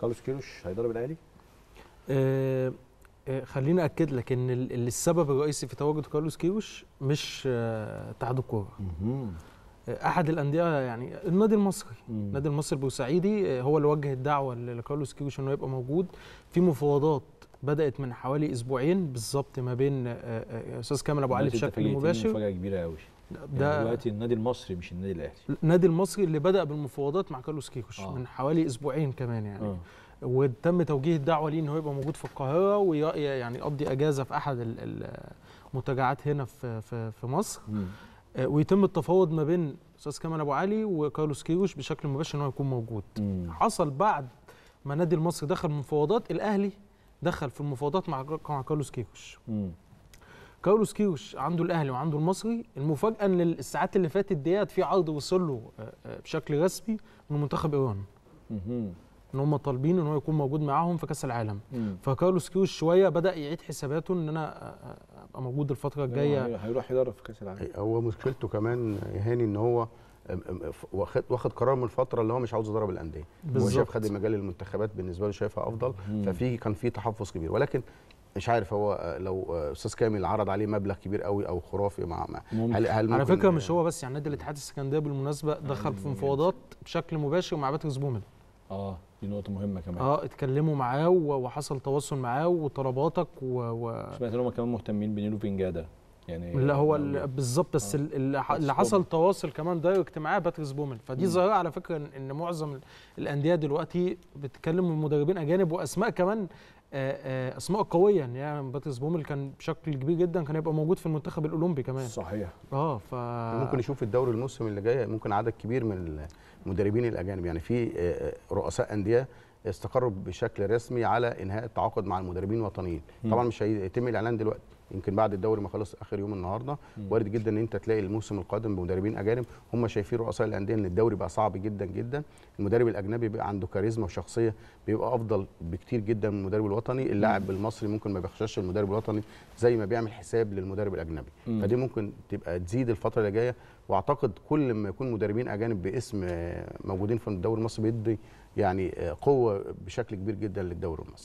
كارلوس كيروش هيضرب الاهلي؟ آه, آه، خليني اكد لك ان السبب الرئيسي في تواجد كارلوس كيروش مش اتحاد آه، الكوره آه، احد الانديه يعني النادي المصري النادي المصري البورسعيدي هو اللي وجه الدعوه لكارلوس كيروش انه يبقى موجود في مفاوضات بدات من حوالي اسبوعين بالظبط ما بين آه، آه، آه، استاذ كامل ابو علي بشكل مباشر مفاجاه كبيره قوي ده يعني دلوقتي النادي المصري مش النادي الاهلي النادي المصري اللي بدا بالمفاوضات مع كارلوس كيكوش آه. من حوالي اسبوعين كمان يعني آه. وتم توجيه الدعوه ليه ان هو يبقى موجود في القاهره ويعني يقضي اجازه في احد المنتجعات هنا في في, مصر م. ويتم التفاوض ما بين استاذ كمال ابو علي وكارلوس كيوش بشكل مباشر ان هو يكون موجود م. حصل بعد ما النادي المصري دخل مفاوضات الاهلي دخل في المفاوضات مع مع كارلوس كيوش كارلوس كيوش عنده الاهلي وعنده المصري المفاجاه ان الساعات اللي فاتت ديت في عرض وصل له آه، آه، بشكل رسمي من منتخب ايران ان هم طالبين ان هو يكون موجود معاهم في كاس العالم فكارلوس كيوش شويه بدا يعيد حساباته ان انا آه، ابقى موجود الفتره الجايه يعني هيروح يدرب في كاس العالم هو مشكلته كمان هاني ان هو واخد واخد قرار من فتره اللي هو مش عاوز يضرب الانديه هو شايف خد مجال المنتخبات بالنسبه له شايفها افضل ففي كان في تحفظ كبير ولكن مش عارف هو آه، لو آه، استاذ كامل عرض عليه مبلغ كبير قوي او خرافي مع ما هل, هل على فكره مش هو بس يعني نادي الاتحاد السكندريه بالمناسبه دخل في مفاوضات بشكل مباشر مع باتريكس بومل اه دي نقطه مهمه كمان اه اتكلموا معاه وحصل تواصل معاه وطلباتك و, و... سمعت ان هم كمان مهتمين بنيلو بنجاده يعني اللي هو يعني بالظبط بس آه. اللي حصل تواصل كمان دايركت معاه باتريس بومن فدي ظاهره على فكره ان معظم الانديه دلوقتي بتتكلم من مدربين اجانب واسماء كمان آه، آه، اسماء قويه يعني باتريس بومل كان بشكل كبير جدا كان هيبقى موجود في المنتخب الاولمبي كمان صحيح اه ف يعني ممكن نشوف الدوري الموسم اللي جاي ممكن عدد كبير من المدربين الاجانب يعني في آه، رؤساء انديه استقروا بشكل رسمي على انهاء التعاقد مع المدربين الوطنيين طبعا مش هيتم الاعلان دلوقتي يمكن بعد الدوري ما خلص اخر يوم النهارده وارد جدا ان انت تلاقي الموسم القادم بمدربين اجانب هم شايفين رؤساء الانديه ان الدوري بقى صعب جدا جدا المدرب الاجنبي بيبقى عنده كاريزما وشخصيه بيبقى افضل بكتير جدا من المدرب الوطني اللاعب المصري ممكن ما بيخشش المدرب الوطني زي ما بيعمل حساب للمدرب الاجنبي م. فدي ممكن تبقى تزيد الفتره اللي جايه واعتقد كل ما يكون مدربين اجانب باسم موجودين في الدوري المصري بيدي يعني آه، قوه بشكل كبير جدا للدوري المصري